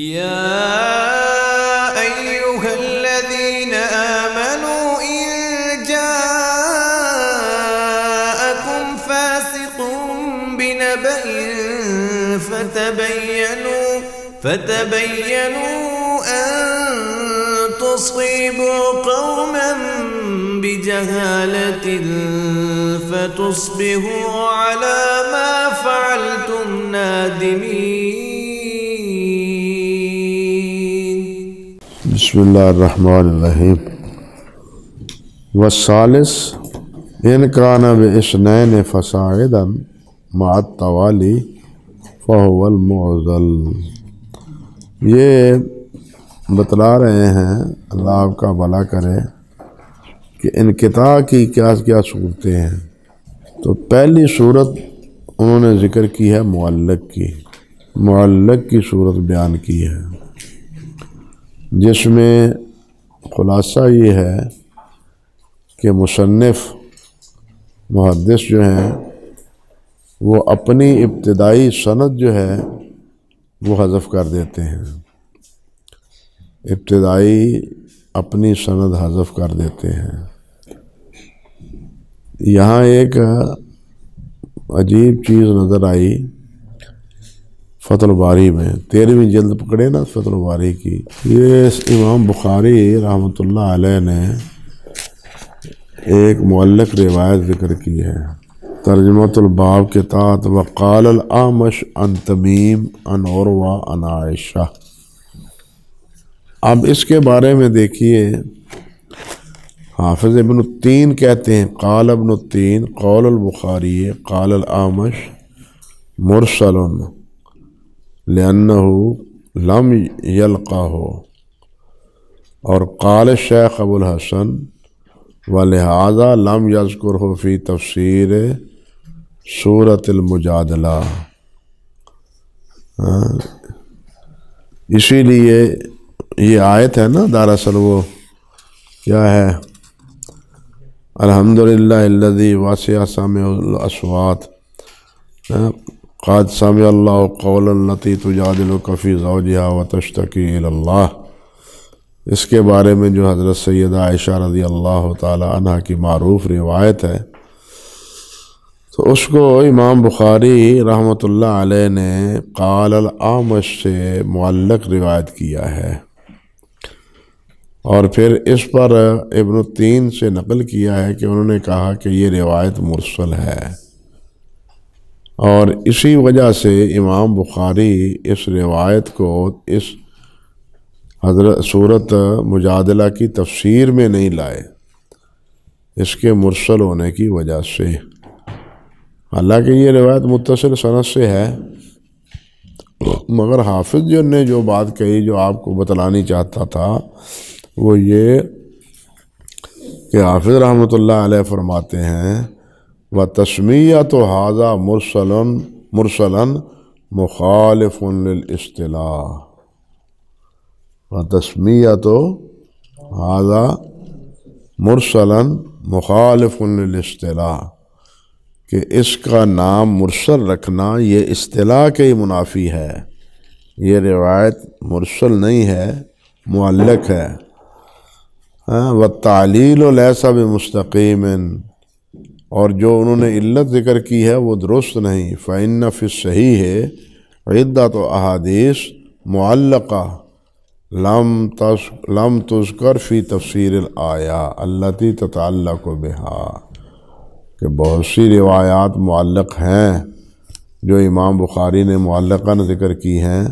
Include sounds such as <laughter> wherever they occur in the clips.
يا أيها الذين آمنوا إن جاءكم فاسق بنبأ فتبينوا فتبينوا أن تصيبوا قوما بجهالة فتصبحوا على ما فعلتم نادمين بسم اللہ الرحمن الرحیم و ثالث ان کانب اسنین فسائد معت طوالی فول المعزل یہ بتلا رہے ہیں اللہ آپ کا بھلا کرے کہ انکتا کی کیا کیا صورتیں ہیں تو پہلی صورت انہوں نے ذکر کی ہے معلق کی معلق کی صورت بیان کی ہے جس میں خلاصہ یہ ہے کہ مصنف محدث جو ہیں وہ اپنی ابتدائی صنعت جو ہے وہ حذف کر دیتے ہیں ابتدائی اپنی سند حذف کر دیتے ہیں یہاں ایک عجیب چیز نظر آئی فتح الباری میں تیرہویں جلد پکڑے نا فتح الباری کی یہ امام بخاری رحمۃ اللہ علیہ نے ایک معلق روایت ذکر کی ہے ترجمۃ الباب کے تحت وقال الامش العامش تمیم تمیم عروہ ان عائشہ اب اس کے بارے میں دیکھیے حافظ ابن الدین کہتے ہیں قال ابن الدین قول البخاری قال الامش مرسل لأنه لم یلقا ہو اور قال شیخ ابو و لہٰذا لم يذكره في تفسیر سورة المجادلہ ہاں، اسی لیے یہ آیت ہے نا دراصل وہ کیا ہے الحمد للہ سامع الاسوات ہاں، قاد اللہی تجاد القفی زو تجادل و تشتقی اللہ اس کے بارے میں جو حضرت عائشہ رضی اللہ تعالی عنہ کی معروف روایت ہے تو اس کو امام بخاری رحمۃ اللہ علیہ نے قال العامش سے معلق روایت کیا ہے اور پھر اس پر ابن الدین سے نقل کیا ہے کہ انہوں نے کہا کہ یہ روایت مرسل ہے اور اسی وجہ سے امام بخاری اس روایت کو اس حضرت صورت مجادلہ کی تفسیر میں نہیں لائے اس کے مرسل ہونے کی وجہ سے حالانکہ یہ روایت متصل صنعت سے ہے مگر حافظ جن نے جو بات کہی جو آپ کو بتلانی چاہتا تھا وہ یہ کہ حافظ رحمۃ اللہ علیہ فرماتے ہیں و تسمیہ تو مرسلن مرسلن مخالف للاصطلاح و تسمیہ تو مرسلن مخالف للاصطلاح کہ اس کا نام مرسل رکھنا یہ اصطلاح ہی منافی ہے یہ روایت مرسل نہیں ہے معلق ہے ہاں، و تعلیل و لیسا بھی مستقیم اور جو انہوں نے علت ذکر کی ہے وہ درست نہیں فَإِنَّ صحیح ہے عدت و احادیث معلقہ لم لم تذ کر فی تفسیر آیا اللہ کہ بہت سی روایات معلق ہیں جو امام بخاری نے معلقہ نے ذکر کی ہیں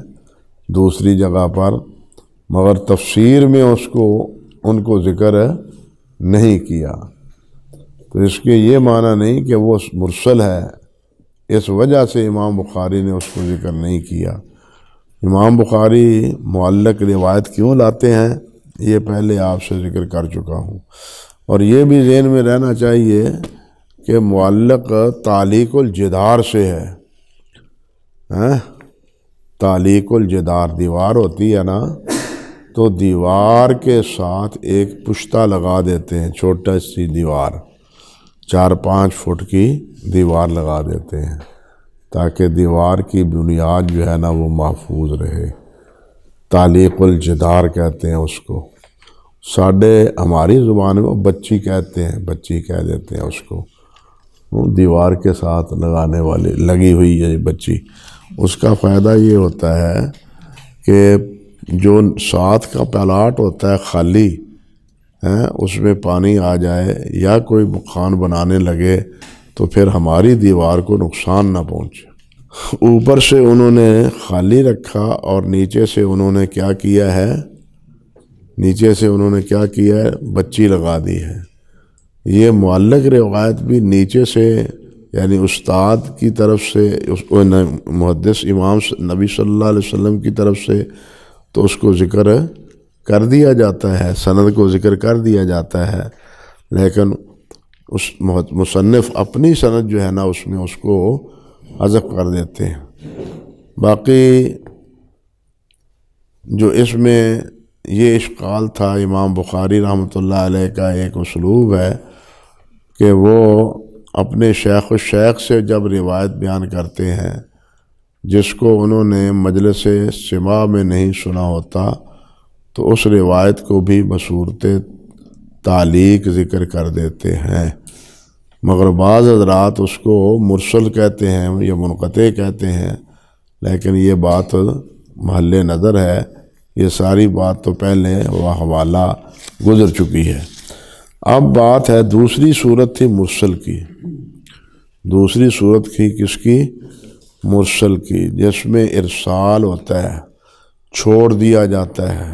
دوسری جگہ پر مگر تفسیر میں اس کو ان کو ذکر نہیں کیا تو اس کے یہ معنی نہیں کہ وہ مرسل ہے اس وجہ سے امام بخاری نے اس کو ذکر نہیں کیا امام بخاری معلق روایت کیوں لاتے ہیں یہ پہلے آپ سے ذکر کر چکا ہوں اور یہ بھی ذہن میں رہنا چاہیے کہ معلق تعلیق الجدار سے ہے ہاں؟ تعلیق الجدار دیوار ہوتی ہے نا تو دیوار کے ساتھ ایک پشتہ لگا دیتے ہیں چھوٹا سی دیوار چار پانچ فٹ کی دیوار لگا دیتے ہیں تاکہ دیوار کی بنیاد جو ہے نا وہ محفوظ رہے تعلیق الجدار کہتے ہیں اس کو ساڑھے ہماری زبان میں بچی کہتے ہیں بچی کہہ دیتے ہیں اس کو دیوار کے ساتھ لگانے والی لگی ہوئی ہے بچی اس کا فائدہ یہ ہوتا ہے کہ جو ساتھ کا پلاٹ ہوتا ہے خالی اس میں پانی آ جائے یا کوئی مکان بنانے لگے تو پھر ہماری دیوار کو نقصان نہ پہنچے اوپر سے انہوں نے خالی رکھا اور نیچے سے انہوں نے کیا کیا ہے نیچے سے انہوں نے کیا کیا ہے بچی لگا دی ہے یہ معلق روایت بھی نیچے سے یعنی استاد کی طرف سے محدث امام نبی صلی اللہ علیہ وسلم کی طرف سے تو اس کو ذکر ہے کر دیا جاتا ہے سند کو ذکر کر دیا جاتا ہے لیکن اس مصنف اپنی سند جو ہے نا اس میں اس کو حذف کر دیتے ہیں باقی جو اس میں یہ اشقال تھا امام بخاری رحمۃ اللہ علیہ کا ایک اسلوب ہے کہ وہ اپنے شیخ و شیخ سے جب روایت بیان کرتے ہیں جس کو انہوں نے مجلس سما میں نہیں سنا ہوتا تو اس روایت کو بھی بصورت تعلیق ذکر کر دیتے ہیں مگر بعض حضرات اس کو مرسل کہتے ہیں یا منقطع کہتے ہیں لیکن یہ بات محل نظر ہے یہ ساری بات تو پہلے وہ حوالہ گزر چکی ہے اب بات ہے دوسری صورت تھی مرسل کی دوسری صورت تھی کس کی مرسل کی جس میں ارسال ہوتا ہے چھوڑ دیا جاتا ہے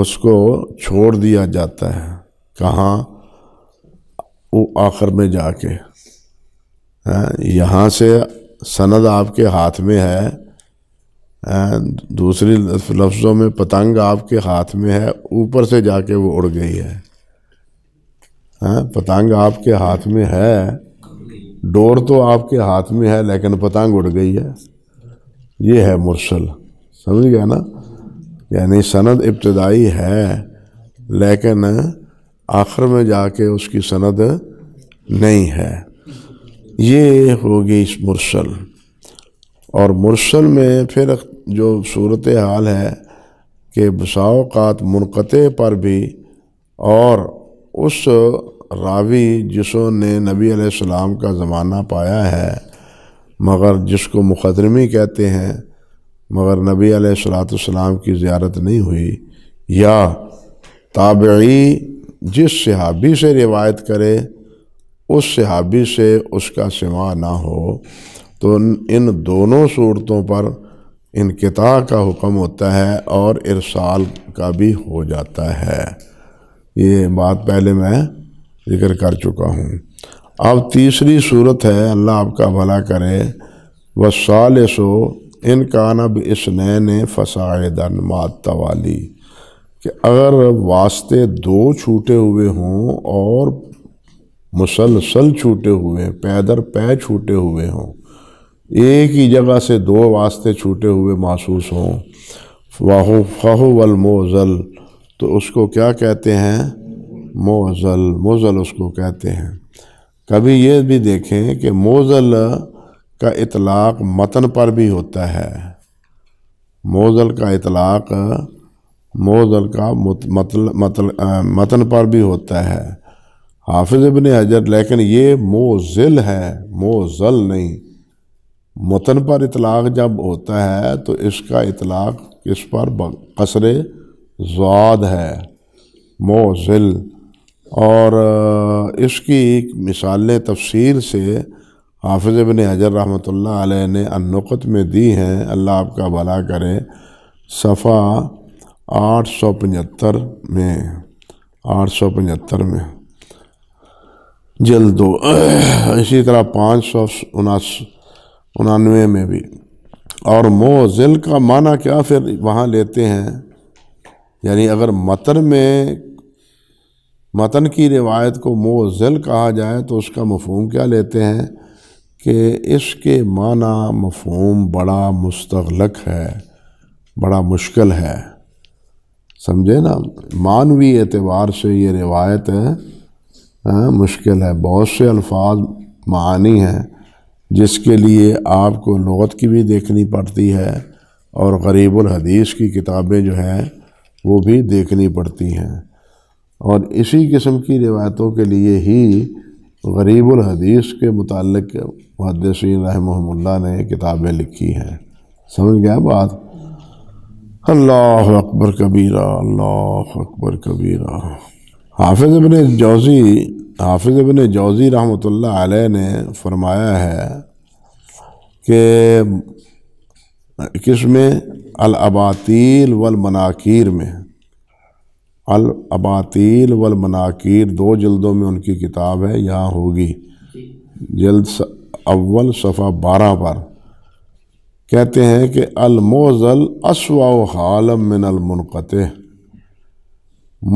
اس کو چھوڑ دیا جاتا ہے کہاں وہ آخر میں جا کے یہاں سے سند آپ کے ہاتھ میں ہے دوسری لفظوں میں پتنگ آپ کے ہاتھ میں ہے اوپر سے جا کے وہ اڑ گئی ہے پتنگ آپ کے ہاتھ میں ہے ڈور تو آپ کے ہاتھ میں ہے لیکن پتنگ اڑ گئی ہے یہ ہے مرسل سمجھ گیا نا یعنی سند ابتدائی ہے لیکن آخر میں جا کے اس کی سند نہیں ہے یہ ہوگی اس مرسل اور مرسل میں پھر جو صورت حال ہے کہ بسا اوقات منقطع پر بھی اور اس راوی جسوں نے نبی علیہ السلام کا زمانہ پایا ہے مگر جس کو مخدرمی کہتے ہیں مگر نبی علیہ السلاۃ السلام کی زیارت نہیں ہوئی یا تابعی جس صحابی سے روایت کرے اس صحابی سے اس کا سما نہ ہو تو ان دونوں صورتوں پر ان کا حکم ہوتا ہے اور ارسال کا بھی ہو جاتا ہے یہ بات پہلے میں ذکر کر چکا ہوں اب تیسری صورت ہے اللہ آپ کا بھلا کرے وہ سال سو ان کانب اس نئے نے فسائے دن کہ اگر واسطے دو چھوٹے ہوئے ہوں اور مسلسل چھوٹے ہوئے پیدر پے چھوٹے ہوئے ہوں ایک ہی جگہ سے دو واسطے چھوٹے ہوئے محسوس ہوں وحو فہو ولمعزل تو اس کو کیا کہتے ہیں موزل موزل اس کو کہتے ہیں کبھی یہ بھی دیکھیں کہ موزل کا اطلاق متن پر بھی ہوتا ہے موزل کا اطلاق موزل کا مت متن پر بھی ہوتا ہے حافظ ابن حجر لیکن یہ موزل ہے موزل نہیں متن پر اطلاق جب ہوتا ہے تو اس کا اطلاق کس پر قصر زاد ہے موزل اور اس کی مثالیں تفسیر سے حافظ ابن حجر رحمۃ اللہ علیہ نے النقط میں دی ہیں اللہ آپ کا بھلا کرے صفحہ آٹھ سو پچہتر میں آٹھ سو پچہتر میں جلدو دو اسی طرح پانچ سو اناس انانوے میں بھی اور موزل کا معنی کیا پھر وہاں لیتے ہیں یعنی اگر متن میں متن کی روایت کو موزل کہا جائے تو اس کا مفہوم کیا لیتے ہیں کہ اس کے معنی مفہوم بڑا مستغلق ہے بڑا مشکل ہے سمجھے نا معنوی اعتبار سے یہ روایت ہے ہاں، مشکل ہے بہت سے الفاظ معانی ہیں جس کے لیے آپ کو لغت کی بھی دیکھنی پڑتی ہے اور غریب الحدیث کی کتابیں جو ہیں وہ بھی دیکھنی پڑتی ہیں اور اسی قسم کی روایتوں کے لیے ہی غریب الحدیث کے متعلق محدثین رحمہ اللہ نے کتابیں لکھی ہیں سمجھ گیا بات اللہ اکبر کبیرہ اللہ اکبر کبیرہ حافظ ابن جوزی حافظ ابن جوزی رحمۃ اللہ علیہ نے فرمایا ہے کہ کس میں الاباطیل والمناکیر میں الاباطیل والمناکیر دو جلدوں میں ان کی کتاب ہے یہاں ہوگی جلد اول صفحہ بارہ پر کہتے ہیں کہ الموزل حالم من المنقطع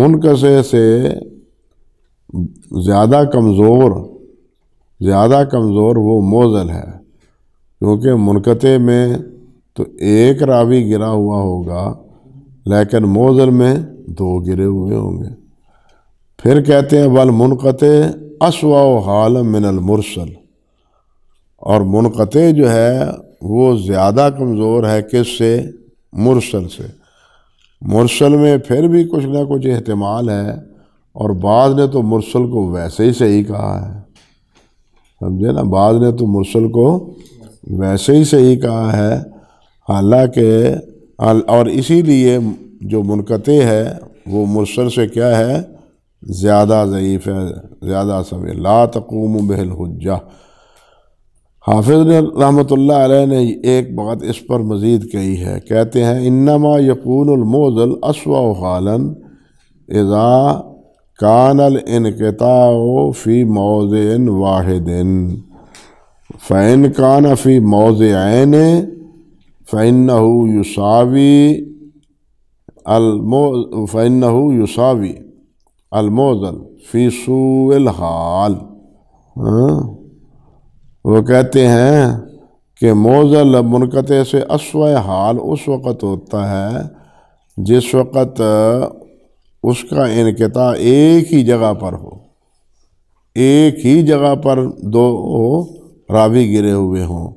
منقصے سے زیادہ کمزور زیادہ کمزور وہ موزل ہے کیونکہ منقطع میں تو ایک راوی گرا ہوا ہوگا لیکن موزل میں دو گرے ہوئے ہوں گے پھر کہتے ہیں بل منقطع اسوا و حال من المرسل اور منقطع جو ہے وہ زیادہ کمزور ہے کس سے مرسل سے مرسل میں پھر بھی کچھ نہ کچھ احتمال ہے اور بعض نے تو مرسل کو ویسے ہی صحیح کہا ہے سمجھے نا بعض نے تو مرسل کو ویسے ہی صحیح کہا ہے حالانکہ اور اسی لیے جو منقطع ہے وہ مرسل سے کیا ہے زیادہ ضعیف ہے زیادہ سوے لا تقوم بہ الحجہ حافظ رحمۃ اللہ علیہ نے ایک بات اس پر مزید کہی ہے کہتے ہیں انما یقون الموزل اسوا و خالن کان الانقطاع فی موضع واحد فین کان فی موض عین فَإِنَّهُ یوساوی المو فنحو یوساوی الموضل فیصو الحال ہاں؟ وہ کہتے ہیں کہ موزل منقطع سے اسوہ حال اس وقت ہوتا ہے جس وقت اس کا انکتہ ایک ہی جگہ پر ہو ایک ہی جگہ پر دو راوی گرے ہوئے ہوں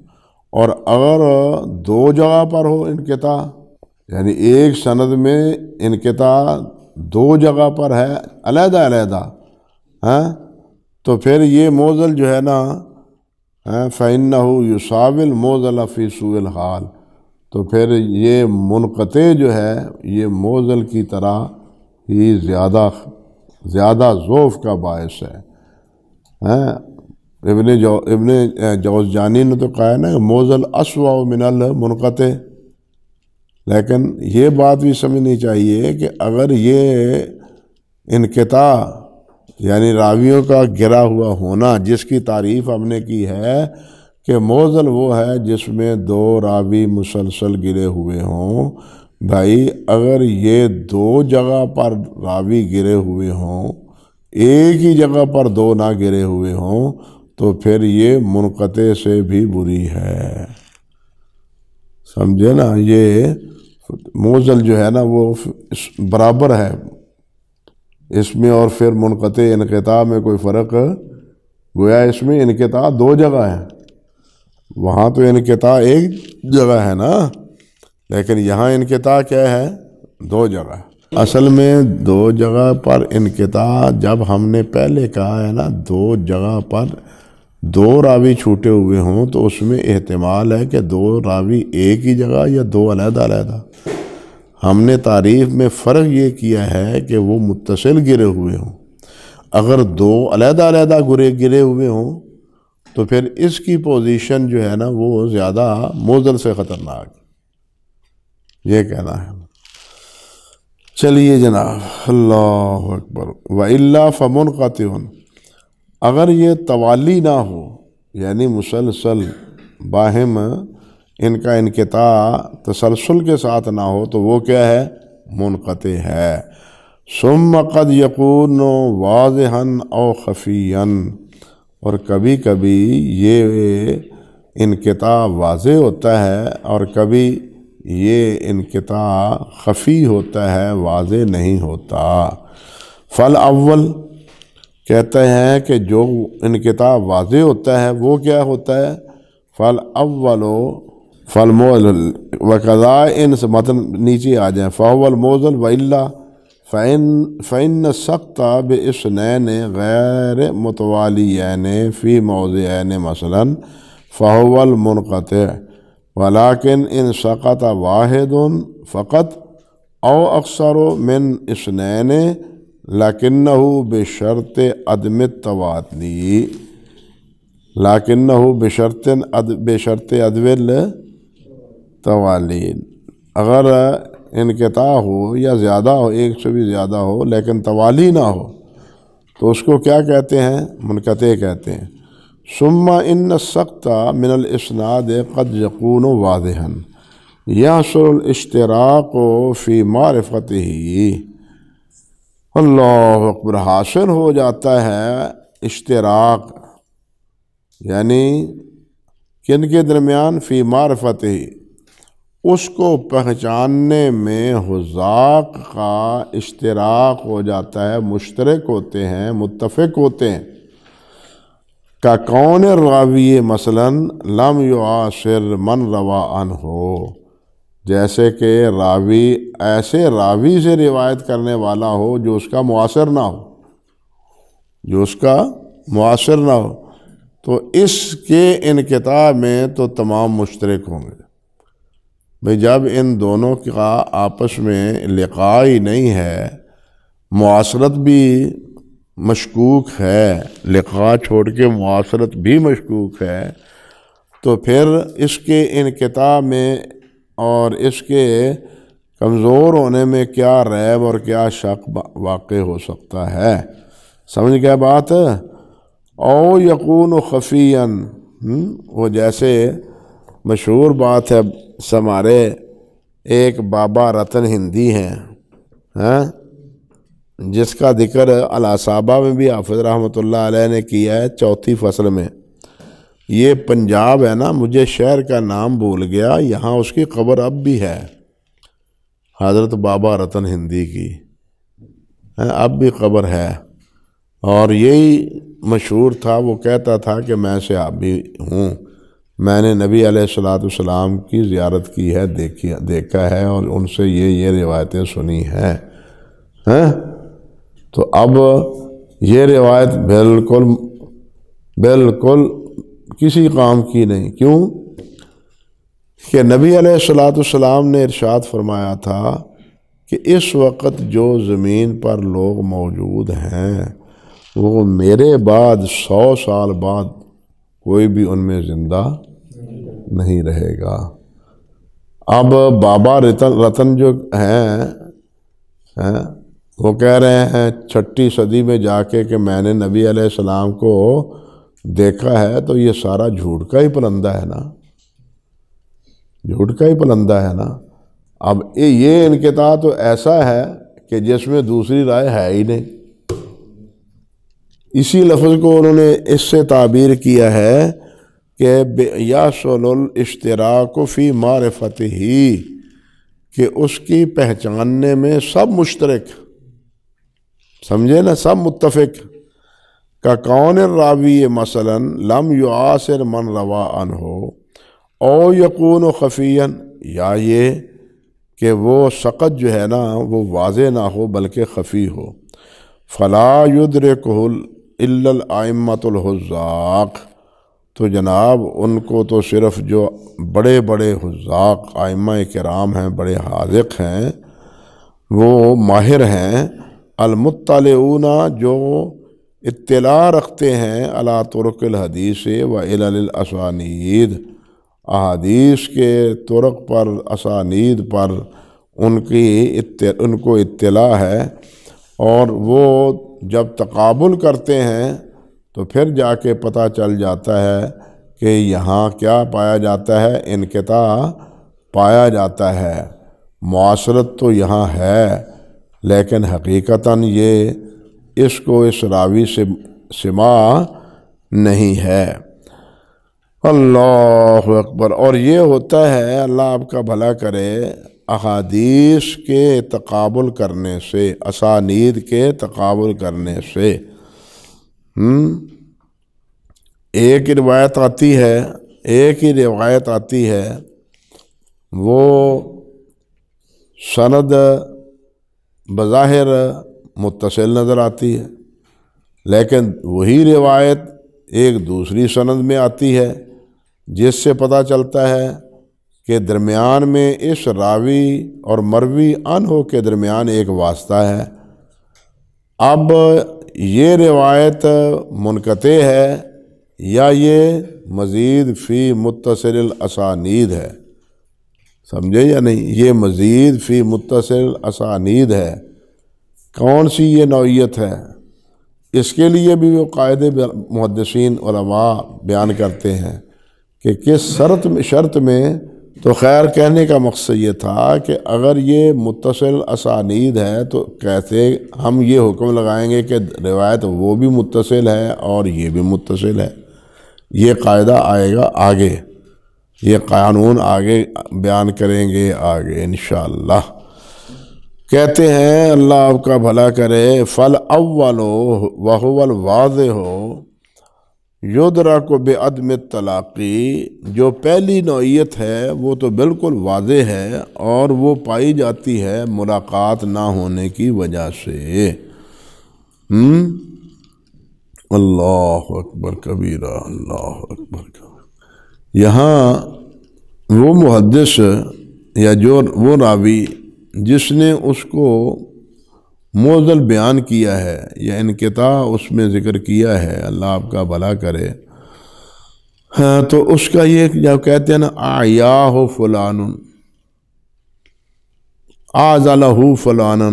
اور اگر دو جگہ پر ہو انکتا یعنی ایک سند میں انکتا دو جگہ پر ہے علیحدہ علیحدہ ہاں، تو پھر یہ موزل جو ہے نا ہاں، فَإِنَّهُ یو الْمُوزَلَ فِي سُوِ الحال تو پھر یہ منقطع جو ہے یہ موزل کی طرح ہی زیادہ زیادہ زوف کا باعث ہے ہاں، ابن جو ابن جانی نے تو کہا ہے نا موز الاسوا من بن المقط لیکن یہ بات بھی سمجھنی چاہیے کہ اگر یہ انقطاع یعنی راویوں کا گرا ہوا ہونا جس کی تعریف ہم نے کی ہے کہ موزل وہ ہے جس میں دو راوی مسلسل گرے ہوئے ہوں بھائی اگر یہ دو جگہ پر راوی گرے ہوئے ہوں ایک ہی جگہ پر دو نہ گرے ہوئے ہوں تو پھر یہ منقطع سے بھی بری ہے سمجھے نا یہ موزل جو ہے نا وہ برابر ہے اس میں اور پھر منقطع انقطاع میں کوئی فرق گویا اس میں انقطاع دو جگہ ہے وہاں تو انقطاع ایک جگہ ہے نا لیکن یہاں انقطاع کیا ہے دو جگہ اصل میں دو جگہ پر انقطاع جب ہم نے پہلے کہا ہے نا دو جگہ پر دو راوی چھوٹے ہوئے ہوں تو اس میں احتمال ہے کہ دو راوی ایک ہی جگہ یا دو علیحدہ علیحدہ ہم نے تعریف میں فرق یہ کیا ہے کہ وہ متصل گرے ہوئے ہوں اگر دو علیحدہ علیحدہ گرے گرے ہوئے ہوں تو پھر اس کی پوزیشن جو ہے نا وہ زیادہ موزل سے خطرناک یہ کہنا ہے چلیے جناب اللہ اکبر و اللہ فمن قاتون اگر یہ توالی نہ ہو یعنی مسلسل باہم ان کا انکتا تسلسل کے ساتھ نہ ہو تو وہ کیا ہے منقطع ہے قد یقون واضح او خفیا اور کبھی کبھی یہ انکتا واضح ہوتا ہے اور کبھی یہ انکتا خفی ہوتا ہے واضح نہیں ہوتا فالاول اول کہتے ہیں کہ جو ان کتاب واضح ہوتا ہے وہ کیا ہوتا ہے فلا فل موََقضا ان متن نیچے آ جائیں فلموض و اللہ فعن فین سقطہ بصنین غیر متوالی نے فی موض عین مثلاً فعولمنقط ولاکن ان سقط واحد فقط او اکثر من اس لیکنہو بے شرط عدم طوطنی لاکن بے شرط بے شرط ادوال طوالین اگر انکتا ہو یا زیادہ ہو ایک سو بھی زیادہ ہو لیکن توالی نہ ہو تو اس کو کیا کہتے ہیں منقطع کہتے ہیں سما ان سخت من الاسناد قد یقون و واضح یہ سشتراک و فی معرفت ہی اللہ اکبر حاصل ہو جاتا ہے اشتراک یعنی کن کے درمیان فی معرفت ہی اس کو پہچاننے میں حزاق کا اشتراک ہو جاتا ہے مشترک ہوتے ہیں متفق ہوتے ہیں کا کون راوی مثلا لم یعاصر من روا ان ہو جیسے کہ راوی ایسے راوی سے روایت کرنے والا ہو جو اس کا معاصر نہ ہو جو اس کا معاصر نہ ہو تو اس کے کتاب میں تو تمام مشترک ہوں گے بھئی جب ان دونوں کا آپس میں لقائی ہی نہیں ہے معاصرت بھی مشکوک ہے لقا چھوڑ کے معاصرت بھی مشکوک ہے تو پھر اس کے کتاب میں اور اس کے کمزور ہونے میں کیا ریب اور کیا شک واقع ہو سکتا ہے سمجھ گیا بات او یقون و وہ جیسے مشہور بات ہے سمارے ایک بابا رتن ہندی ہیں ہاں؟ جس کا ذکر صحابہ میں بھی حافظ رحمۃ اللہ علیہ نے کیا ہے چوتھی فصل میں یہ پنجاب ہے نا مجھے شہر کا نام بھول گیا یہاں اس کی قبر اب بھی ہے حضرت بابا رتن ہندی کی ہاں، اب بھی قبر ہے اور یہی مشہور تھا وہ کہتا تھا کہ میں صحابی ہوں میں نے نبی علیہ السلام کی زیارت کی ہے دیکھی دیکھا ہے اور ان سے یہ یہ روایتیں سنی ہیں ہاں، تو اب یہ روایت بالکل بالکل کسی کام کی نہیں کیوں کہ نبی علیہ السلاۃ والسلام نے ارشاد فرمایا تھا کہ اس وقت جو زمین پر لوگ موجود ہیں وہ میرے بعد سو سال بعد کوئی بھی ان میں زندہ نہیں رہے گا اب بابا رتن رتن جو ہیں وہ کہہ رہے ہیں چھٹی صدی میں جا کے کہ میں نے نبی علیہ السلام کو دیکھا ہے تو یہ سارا جھوٹ کا ہی پلندہ ہے نا جھوٹ کا ہی پلندہ ہے نا اب یہ انقطاع تو ایسا ہے کہ جس میں دوسری رائے ہے ہی نہیں اسی لفظ کو انہوں نے اس سے تعبیر کیا ہے کہ یا سول الاشتراک فی معرفت ہی کہ اس کی پہچاننے میں سب مشترک سمجھے نا سب متفق کا کون راوی مثلا لم یو من من ان ہو او یقون و خفین یا یہ کہ وہ سقط جو ہے نا وہ واضح نہ ہو بلکہ خفی ہو فلا ادر کہل الامت الحزاق تو جناب ان کو تو صرف جو بڑے بڑے حزاق آئمہ کرام ہیں بڑے حاضق ہیں وہ ماہر ہیں المطلعون جو اطلاع رکھتے ہیں اللہ ترک الحدیث و الاسانید احادیث کے ترک پر اسانید پر ان کی ان کو اطلاع ہے اور وہ جب تقابل کرتے ہیں تو پھر جا کے پتہ چل جاتا ہے کہ یہاں کیا پایا جاتا ہے انقطاع پایا جاتا ہے معاشرت تو یہاں ہے لیکن حقیقتاً یہ اس کو اس راوی سے سما نہیں ہے اللہ اکبر اور یہ ہوتا ہے اللہ آپ کا بھلا کرے احادیث کے تقابل کرنے سے اسانید کے تقابل کرنے سے ایک روایت آتی ہے ایک ہی روایت آتی ہے وہ سند بظاہر متصل نظر آتی ہے لیکن وہی روایت ایک دوسری سند میں آتی ہے جس سے پتہ چلتا ہے کہ درمیان میں اس راوی اور مروی انہو ہو کے درمیان ایک واسطہ ہے اب یہ روایت منقطع ہے یا یہ مزید فی متصل الاسانید ہے سمجھے یا نہیں یہ مزید فی متصل الاسانید ہے کون سی یہ نوعیت ہے اس کے لیے بھی وہ قائد محدثین علماء بیان کرتے ہیں کہ کس شرط شرط میں تو خیر کہنے کا مقصد یہ تھا کہ اگر یہ متصل اسانید ہے تو کیسے ہم یہ حکم لگائیں گے کہ روایت وہ بھی متصل ہے اور یہ بھی متصل ہے یہ قاعدہ آئے گا آگے یہ قانون آگے بیان کریں گے آگے انشاءاللہ کہتے ہیں اللہ آپ کا بھلا کرے فل اول وحول واضح ہو یودرا کو بے عدم طلاقی جو پہلی نوعیت ہے وہ تو بالکل واضح ہے اور وہ پائی جاتی ہے ملاقات نہ ہونے کی وجہ سے اللہ اکبر اللہ اکبر کبیرہ یہاں وہ محدث یا جو وہ راوی جس نے اس کو موزل بیان کیا ہے یا انکتا اس میں ذکر کیا ہے اللہ آپ کا بھلا کرے ہاں تو اس کا یہ جب کہتے ہیں نا آیا ہو فلان ہو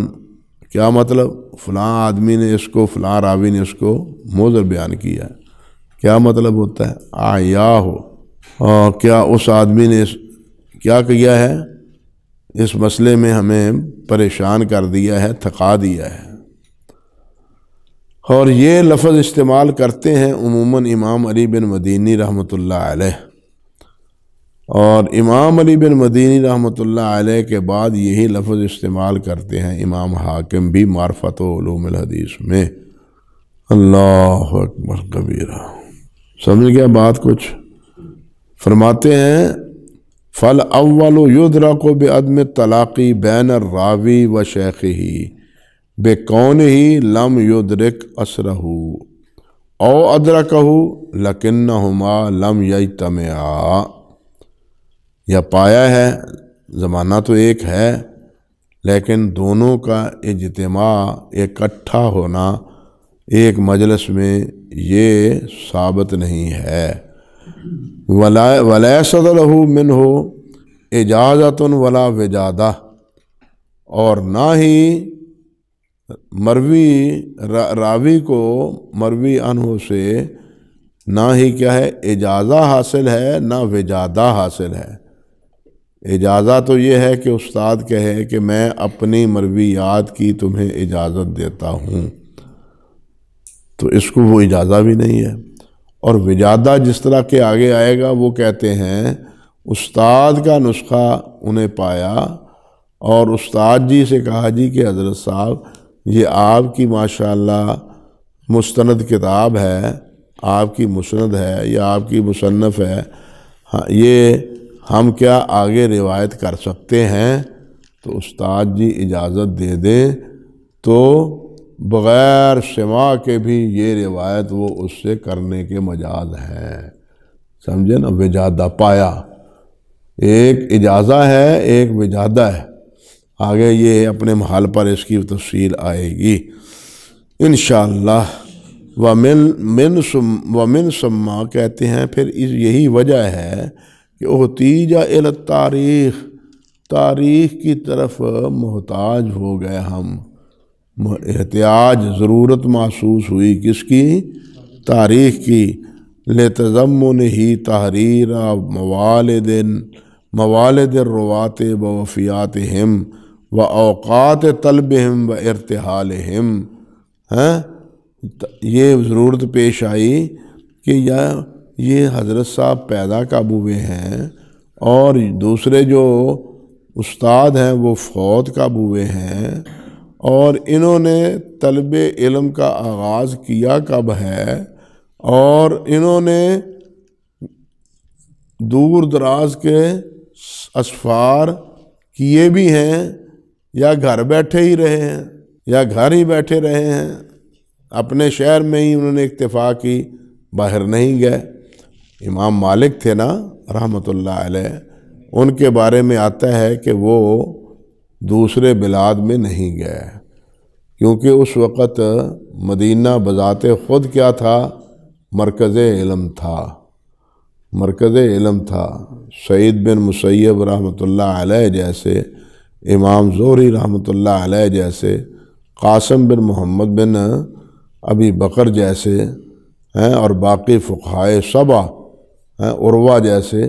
کیا مطلب فلاں آدمی نے اس کو فلاں راوی نے اس کو موزل بیان کیا ہے کیا مطلب ہوتا ہے آیا ہو ہاں، کیا اس آدمی نے کیا کیا ہے اس مسئلے میں ہمیں پریشان کر دیا ہے تھکا دیا ہے اور یہ لفظ استعمال کرتے ہیں عموماً امام علی بن مدینی رحمۃ اللہ علیہ اور امام علی بن مدینی رحمۃ اللہ علیہ کے بعد یہی لفظ استعمال کرتے ہیں امام حاکم بھی معرفت و علوم الحدیث میں اللہ اکبر کبیرہ سمجھ گیا بات کچھ فرماتے ہیں فل اول و کو بے عدم طلاقی بین راوی و شیخ ہی بے کون ہی لم یدرک اثر ہو او ادرک لکن ہما لم ئی تم آ یا پایا ہے زمانہ تو ایک ہے لیکن دونوں کا اجتماع اکٹھا ہونا ایک مجلس میں یہ ثابت نہیں ہے ولا ولا الح من ہو اجازت ولا وجادہ اور نہ ہی مروی راوی کو مروی انہوں سے نہ ہی کیا ہے اجازہ حاصل ہے نہ وجادہ حاصل ہے اجازہ تو یہ ہے کہ استاد کہے کہ میں اپنی مروی یاد کی تمہیں اجازت دیتا ہوں تو اس کو وہ اجازہ بھی نہیں ہے اور وجادہ جس طرح کے آگے آئے گا وہ کہتے ہیں استاد کا نسخہ انہیں پایا اور استاد جی سے کہا جی کہ حضرت صاحب یہ آپ کی ماشاءاللہ اللہ مستند کتاب ہے آپ کی مسند ہے یا آپ کی مصنف ہے ہاں، یہ ہم کیا آگے روایت کر سکتے ہیں تو استاد جی اجازت دے دیں تو بغیر سما کے بھی یہ روایت وہ اس سے کرنے کے مجاز ہیں سمجھے نا وجادہ پایا ایک اجازہ ہے ایک وجادہ ہے آگے یہ اپنے محال پر اس کی تفصیل آئے گی انشاءاللہ وَمِن ومن کہتے ہیں پھر اس یہی وجہ ہے کہ وہ تیجہ تاریخ کی طرف محتاج ہو گئے ہم احتیاج ضرورت محسوس ہوئی کس کی تاریخ کی لزم ہی تحریر موالد موالد موال د روات و وفیات ہم و اوقات طلب ہم و ارتحال ہم ہاں؟ یہ ضرورت پیش آئی کہ یا یہ حضرت صاحب پیدا کب ہوئے ہیں اور دوسرے جو استاد ہیں وہ فوت کب ہوئے ہیں اور انہوں نے طلب علم کا آغاز کیا کب ہے اور انہوں نے دور دراز کے اسفار کیے بھی ہیں یا گھر بیٹھے ہی رہے ہیں یا گھر ہی بیٹھے رہے ہیں اپنے شہر میں ہی انہوں نے اکتفا کی باہر نہیں گئے امام مالک تھے نا رحمت اللہ علیہ ان کے بارے میں آتا ہے کہ وہ دوسرے بلاد میں نہیں گئے کیونکہ اس وقت مدینہ بذات خود کیا تھا مرکز علم تھا مرکز علم تھا سعید بن مسیب رحمۃ اللہ علیہ جیسے امام زوری رحمۃ اللہ علیہ جیسے قاسم بن محمد بن ابی بکر جیسے ہیں اور باقی فقائے صبا ہیں عروہ جیسے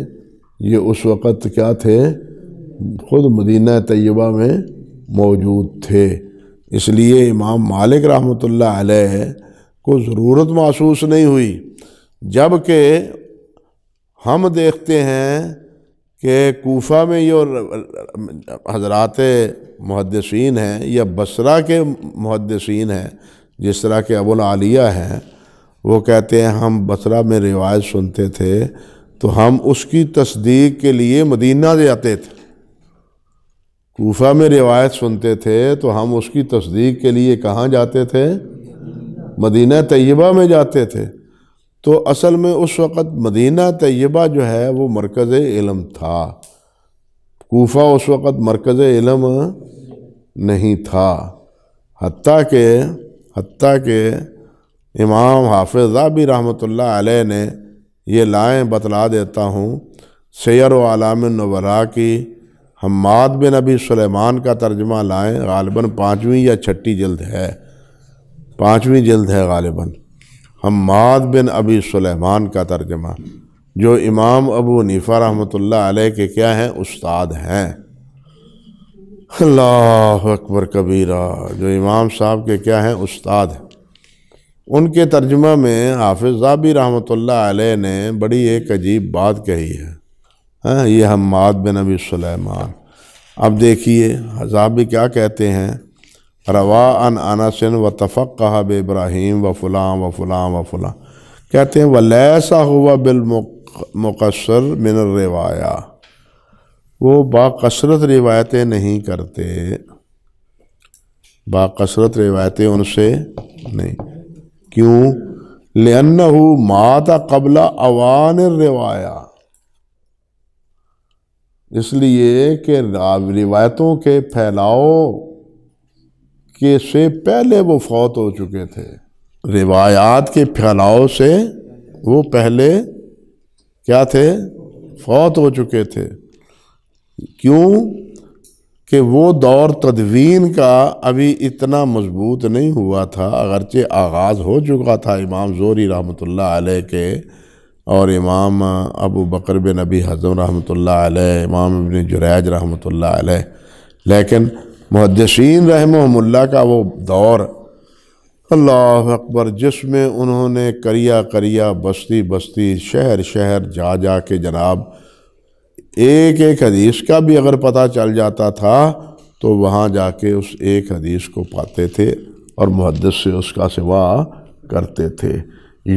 یہ اس وقت کیا تھے خود مدینہ طیبہ میں موجود تھے اس لیے امام مالک رحمۃ اللہ علیہ کو ضرورت محسوس نہیں ہوئی جب کہ ہم دیکھتے ہیں کہ کوفہ میں یہ حضرات محدثین ہیں یا بسرہ کے محدثین ہیں جس طرح کے ابو العالیہ ہیں وہ کہتے ہیں ہم بصرہ میں روایت سنتے تھے تو ہم اس کی تصدیق کے لیے مدینہ جاتے تھے کوفہ میں روایت سنتے تھے تو ہم اس کی تصدیق کے لیے کہاں جاتے تھے مدینہ طیبہ میں جاتے تھے تو اصل میں اس وقت مدینہ طیبہ جو ہے وہ مرکز علم تھا کوفہ اس وقت مرکز علم نہیں تھا حتیٰ کہ حتیٰ کہ امام حافظ بھی رحمۃ اللہ علیہ نے یہ لائیں بتلا دیتا ہوں سیر و علام البلاء کی حماد بن ابی سلیمان کا ترجمہ لائیں غالباً پانچویں یا چھٹی جلد ہے پانچویں جلد ہے غالباً حماد بن ابی سلیمان کا ترجمہ جو امام ابو نیفا رحمۃ اللہ علیہ کے کیا ہیں استاد ہیں اللہ اکبر کبیرہ جو امام صاحب کے کیا ہیں استاد ہیں ان کے ترجمہ میں حافظ زابی رحمۃ اللہ علیہ نے بڑی ایک عجیب بات کہی ہے ہاں، یہ حماد بن ابی سلیمان اب دیکھیے بھی کیا کہتے ہیں روا ان انسن و تفق بے ابراہیم و فلاں و فلان و فلان کہتے ہیں وَلَيْسَ ہوا بالمقصر مِنَ الرِّوَایَا وہ با قسرت روایتیں نہیں کرتے با قسرت روایتیں ان سے نہیں کیوں لِأَنَّهُ ہو قَبْلَ قبلہ الرِّوَایَا اس لیے کہ روایتوں کے پھیلاؤ کے سے پہلے وہ فوت ہو چکے تھے روایات کے پھیلاؤ سے وہ پہلے کیا تھے فوت ہو چکے تھے کیوں کہ وہ دور تدوین کا ابھی اتنا مضبوط نہیں ہوا تھا اگرچہ آغاز ہو چکا تھا امام زوری رحمۃ اللہ علیہ کے اور امام ابو بن نبی حضم رحمت اللہ علیہ امام ابن جریج رحمۃ اللہ علیہ لیکن محدثین رحمہ اللہ کا وہ دور اللہ اکبر جس میں انہوں نے کریا کریا بستی بستی شہر شہر جا جا کے جناب ایک ایک حدیث کا بھی اگر پتہ چل جاتا تھا تو وہاں جا کے اس ایک حدیث کو پاتے تھے اور محدث سے اس کا سوا کرتے تھے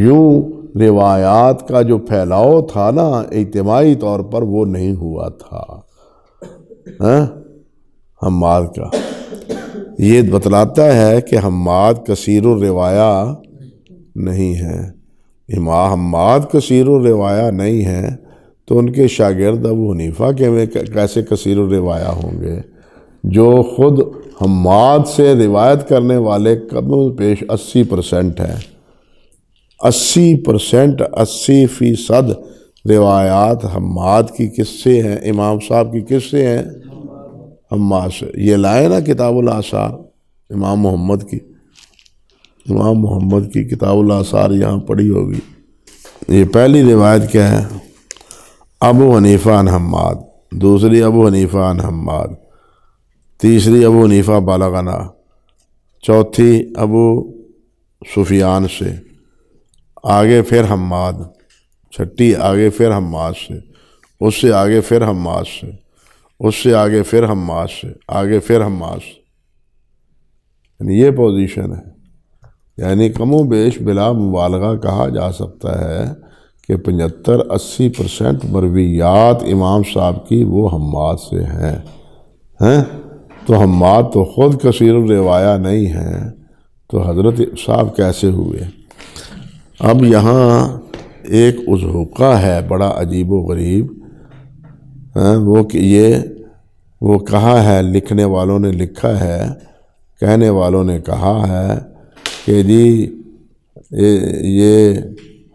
یوں روایات کا جو پھیلاؤ تھا نا اعتماعی طور پر وہ نہیں ہوا تھا ہاں؟ حماد ہماد کا یہ بتلاتا ہے کہ ہماد کثیر الروایا نہیں ہے امام ہماد کثیر الروایا نہیں ہے تو ان کے شاگرد ابو حنیفہ کے میں کیسے کثیر الروایا ہوں گے جو خود ہماد سے روایت کرنے والے قبل پیش اسی پرسنٹ ہیں اسی پرسنٹ اسی فیصد روایات حماد کی کس سے ہیں امام صاحب کی کس سے ہیں حماد سے یہ لائے نا کتاب الاثار امام محمد کی امام محمد کی کتاب الاثار یہاں پڑھی ہوگی یہ پہلی روایت کیا ہے ابو حنیفہ ان حماد دوسری ابو حنیفہ ان حماد تیسری ابو حنیفہ بالغنا چوتھی ابو سفیان سے آگے پھر حماد چھٹی آگے پھر حماد سے اس سے آگے پھر حماد سے اس سے آگے پھر حماد سے آگے پھر حماد سے یعنی یہ پوزیشن ہے یعنی کم و بیش بلا مبالغہ کہا جا سکتا ہے کہ پنجتر اسی پرسنٹ برویات امام صاحب کی وہ حماد سے ہیں تو حماد تو خود کثیر الروایا نہیں ہیں تو حضرت صاحب کیسے ہوئے اب یہاں ایک ازہوکہ ہے بڑا عجیب و غریب ہاں، وہ کہ یہ وہ کہا ہے لکھنے والوں نے لکھا ہے کہنے والوں نے کہا ہے کہ جی یہ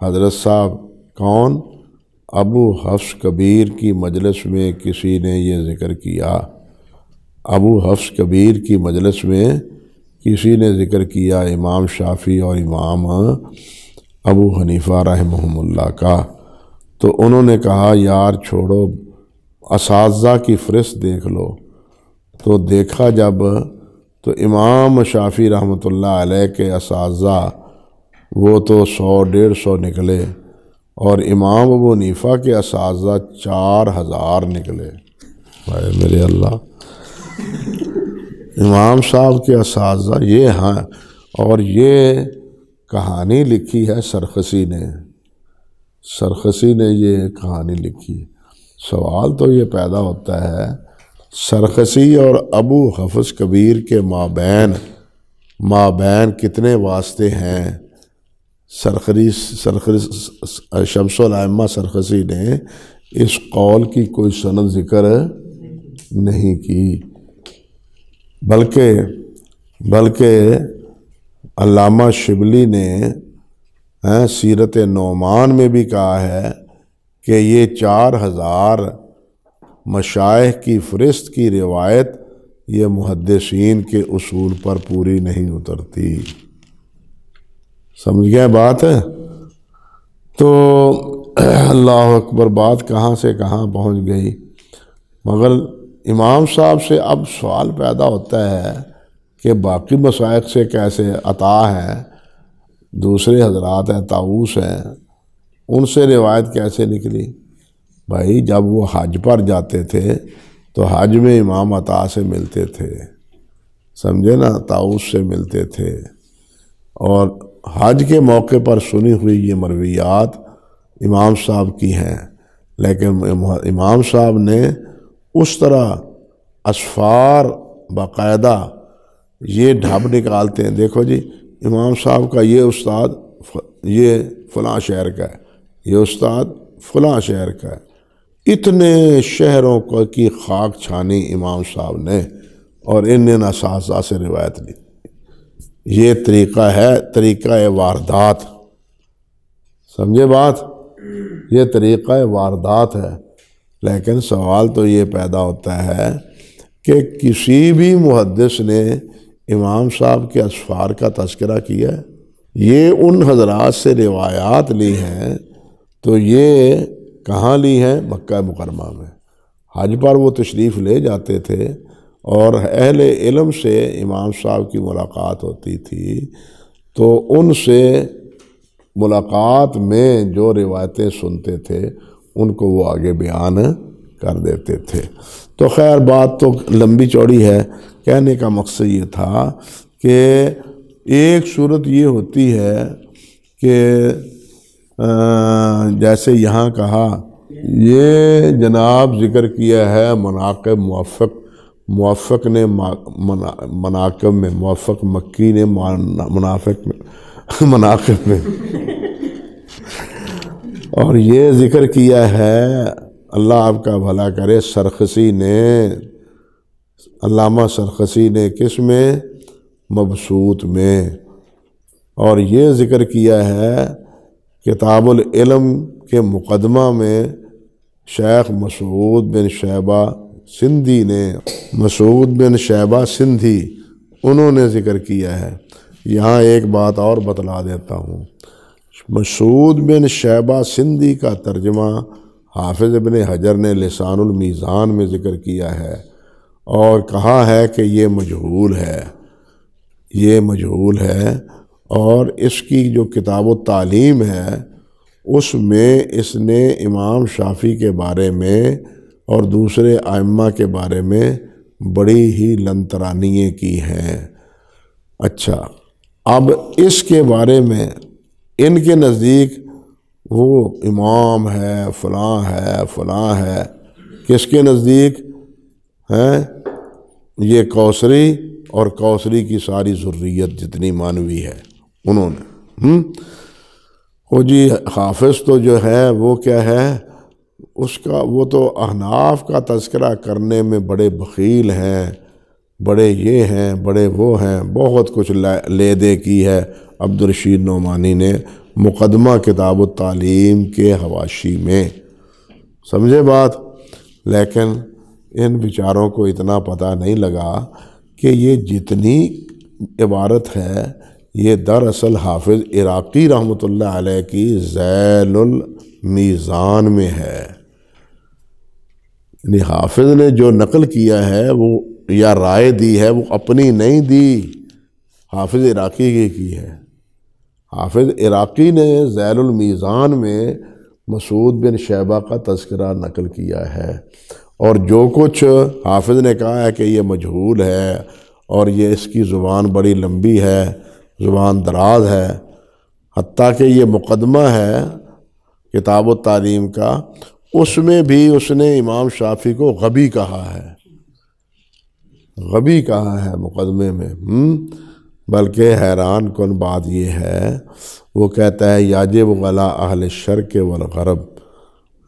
حضرت صاحب کون ابو حفظ کبیر کی مجلس میں کسی نے یہ ذکر کیا ابو حفظ کبیر کی مجلس میں کسی نے ذکر کیا امام شافی اور امام ابو حنیفہ رحمہ اللہ کا تو انہوں نے کہا یار چھوڑو اساتذہ کی فرست دیکھ لو تو دیکھا جب تو امام شافی رحمۃ اللہ علیہ کے اساتذہ وہ تو سو ڈیڑھ سو نکلے اور امام ابو ننیفاء کے اساتذہ چار ہزار نکلے بھائی میرے اللہ امام صاحب کے اساتذہ یہ ہاں اور یہ کہانی لکھی ہے سرخسی نے سرخسی نے یہ کہانی لکھی سوال تو یہ پیدا ہوتا ہے سرخسی اور ابو حفظ کبیر کے مابین مابین کتنے واسطے ہیں سرخری سرخری شمس العمہ سرخسی نے اس قول کی کوئی سنت ذکر نہیں کی بلکہ بلکہ علامہ شبلی نے ہاں، سیرت نعمان میں بھی کہا ہے کہ یہ چار ہزار مشائح کی فرست کی روایت یہ محدثین کے اصول پر پوری نہیں اترتی سمجھ گیا بات ہے تو اللہ اکبر بات کہاں سے کہاں پہنچ گئی مگر امام صاحب سے اب سوال پیدا ہوتا ہے کہ باقی مسائق سے کیسے عطا ہیں دوسرے حضرات ہیں تاؤس ہیں ان سے روایت کیسے نکلی بھائی جب وہ حج پر جاتے تھے تو حج میں امام عطا سے ملتے تھے سمجھے نا تاؤس سے ملتے تھے اور حج کے موقع پر سنی ہوئی یہ مرویات امام صاحب کی ہیں لیکن امام صاحب نے اس طرح اسفار باقاعدہ یہ ڈھب نکالتے ہیں دیکھو جی امام صاحب کا یہ استاد یہ فلاں شہر کا ہے یہ استاد فلاں شہر کا ہے اتنے شہروں کی خاک چھانی امام صاحب نے اور ان ان اساتذہ سے روایت لی یہ طریقہ ہے طریقہ واردات سمجھے بات یہ طریقہ واردات ہے لیکن سوال تو یہ پیدا ہوتا ہے کہ کسی بھی محدث نے امام صاحب کے اسفار کا تذکرہ کیا ہے یہ ان حضرات سے روایات لی ہیں تو یہ کہاں لی ہیں مکہ مکرمہ میں حج پر وہ تشریف لے جاتے تھے اور اہل علم سے امام صاحب کی ملاقات ہوتی تھی تو ان سے ملاقات میں جو روایتیں سنتے تھے ان کو وہ آگے بیان کر دیتے تھے تو خیر بات تو لمبی چوڑی ہے کہنے کا مقصد یہ تھا کہ ایک صورت یہ ہوتی ہے کہ جیسے یہاں کہا یہ جناب ذکر کیا ہے مناقب موفق موفق نے مناقب میں موفق مکی نے منافق میں <laughs> مناقب میں اور یہ ذکر کیا ہے اللہ آپ کا بھلا کرے سرخسی نے علامہ سرخسی نے کس میں مبسوط میں اور یہ ذکر کیا ہے کتاب العلم کے مقدمہ میں شیخ مسعود بن شیبہ سندھی نے مسعود بن شیبہ سندھی انہوں نے ذکر کیا ہے یہاں ایک بات اور بتلا دیتا ہوں مسعود بن شیبہ سندھی کا ترجمہ حافظ ابن حجر نے لسان المیزان میں ذکر کیا ہے اور کہا ہے کہ یہ مجھول ہے یہ مجھول ہے اور اس کی جو کتاب و تعلیم ہے اس میں اس نے امام شافی کے بارے میں اور دوسرے آئمہ کے بارے میں بڑی ہی لنترانیے کی ہیں اچھا اب اس کے بارے میں ان کے نزدیک وہ امام ہے فلاں ہے فلاں ہے کس کے نزدیک ہیں یہ کوسری اور کوسری کی ساری ضروریت جتنی مانوی ہے انہوں نے وہ جی حافظ تو جو ہے وہ کیا ہے اس کا وہ تو احناف کا تذکرہ کرنے میں بڑے بخیل ہیں بڑے یہ ہیں بڑے وہ ہیں بہت کچھ لے دے کی ہے عبدالرشید نعمانی نے مقدمہ کتاب التعلیم کے حواشی میں سمجھے بات لیکن ان بیچاروں کو اتنا پتہ نہیں لگا کہ یہ جتنی عبارت ہے یہ دراصل حافظ عراقی رحمۃ اللہ علیہ کی ذیل المیزان میں ہے یعنی حافظ نے جو نقل کیا ہے وہ یا رائے دی ہے وہ اپنی نہیں دی حافظ عراقی کی کی ہے حافظ عراقی نے ذیل المیزان میں مسعود بن شیبہ کا تذکرہ نقل کیا ہے اور جو کچھ حافظ نے کہا ہے کہ یہ مجہول ہے اور یہ اس کی زبان بڑی لمبی ہے زبان دراز ہے حتیٰ کہ یہ مقدمہ ہے کتاب و تعلیم کا اس میں بھی اس نے امام شافی کو غبی کہا ہے غبی کہا ہے مقدمے میں بلکہ حیران کن بات یہ ہے وہ کہتا ہے یاجب غلا اہل شرک والغرب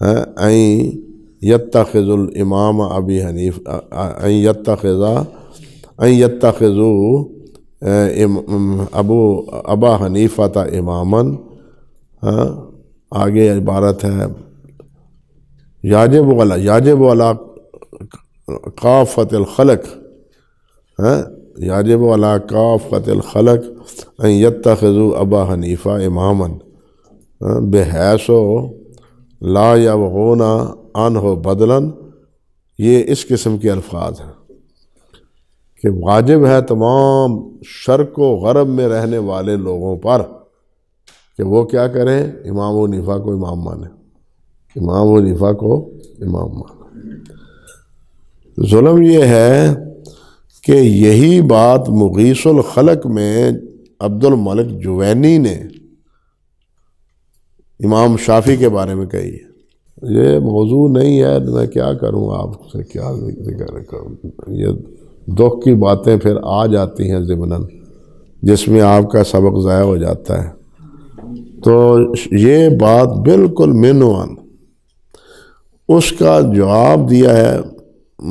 ہیں ہاں؟ يتخذ الإمام أبي حنيفه أن يتخذ أن يتخذ آه، أبو أبا حنيفه اماما آگے عبارت ہے یاجب والا یاجب والا قافت الخلق يجب على قافت الخلق ان یتخذو ابا حنيفه اماما بحيث لا یبغونا ان ہو بدلن یہ اس قسم کے الفاظ ہیں کہ واجب ہے تمام شرک و غرب میں رہنے والے لوگوں پر کہ وہ کیا کریں امام و نفا کو امام مانے امام و نفا کو امام مانے ظلم یہ ہے کہ یہی بات مغیث الخلق میں عبد الملک جوینی نے امام شافی کے بارے میں کہی ہے یہ موضوع نہیں ہے میں کیا کروں آپ سے کیا ذکر کروں یہ دکھ کی باتیں پھر آ جاتی ہیں ضمنً جس میں آپ کا سبق ضائع ہو جاتا ہے تو یہ بات بالکل منوان اس کا جواب دیا ہے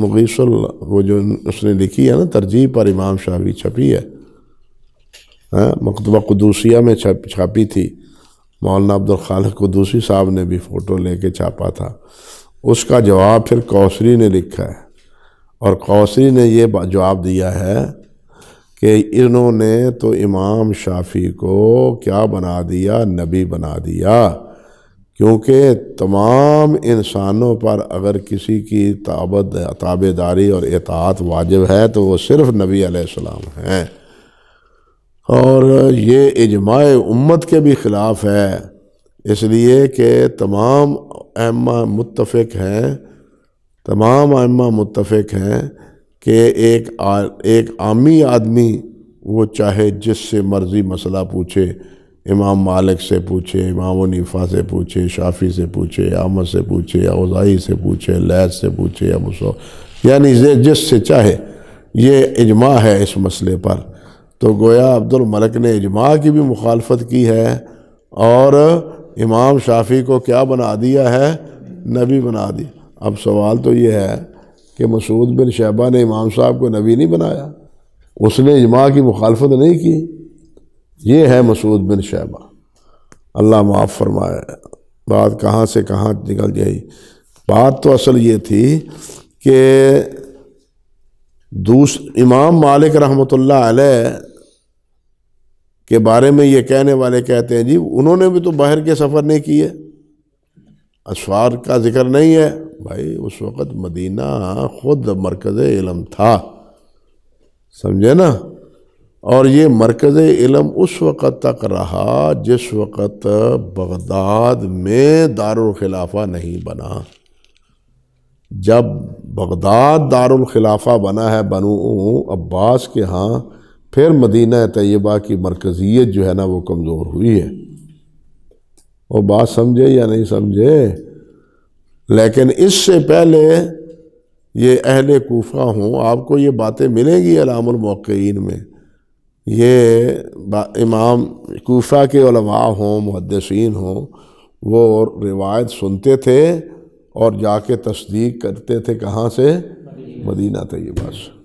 مغیث اللہ وہ جو اس نے لکھی ہے نا ترجیح پر امام بھی چھپی ہے ہاں، قدوسیہ میں چھپی تھی مولانا عبد الخالق دوسری صاحب نے بھی فوٹو لے کے چھاپا تھا اس کا جواب پھر کوسری نے لکھا ہے اور کوسری نے یہ جواب دیا ہے کہ انہوں نے تو امام شافی کو کیا بنا دیا نبی بنا دیا کیونکہ تمام انسانوں پر اگر کسی کی تابت تابے داری اور اطاعت واجب ہے تو وہ صرف نبی علیہ السلام ہیں اور یہ اجماع امت کے بھی خلاف ہے اس لیے کہ تمام اہمہ متفق ہیں تمام اہمہ متفق ہیں کہ ایک عامی آدمی وہ چاہے جس سے مرضی مسئلہ پوچھے امام مالک سے پوچھے امام ونیفہ سے پوچھے شافی سے پوچھے آمد سے پوچھے اوزائی سے پوچھے لیت سے پوچھے یعنی جس سے چاہے یہ اجماع ہے اس مسئلے پر تو گویا عبد الملک نے اجماع کی بھی مخالفت کی ہے اور امام شافی کو کیا بنا دیا ہے نبی بنا دیا اب سوال تو یہ ہے کہ مسعود بن شہبہ نے امام صاحب کو نبی نہیں بنایا اس نے اجماع کی مخالفت نہیں کی یہ ہے مسعود بن شہبہ اللہ معاف فرمائے بات کہاں سے کہاں نکل گئی بات تو اصل یہ تھی کہ دوس امام مالک رحمۃ اللہ علیہ کے بارے میں یہ کہنے والے کہتے ہیں جی انہوں نے بھی تو باہر کے سفر نہیں کیے اسفار کا ذکر نہیں ہے بھائی اس وقت مدینہ خود مرکز علم تھا سمجھے نا اور یہ مرکز علم اس وقت تک رہا جس وقت بغداد میں دار الخلافہ نہیں بنا جب بغداد دار الخلافہ بنا ہے بنو عباس کے ہاں پھر مدینہ طیبہ کی مرکزیت جو ہے نا وہ کمزور ہوئی ہے وہ بات سمجھے یا نہیں سمجھے لیکن اس سے پہلے یہ اہل کوفہ ہوں آپ کو یہ باتیں ملیں گی علام الموقعین میں یہ امام کوفہ کے علماء ہوں محدثین ہوں وہ روایت سنتے تھے اور جا کے تصدیق کرتے تھے کہاں سے مدینہ طیبہ سے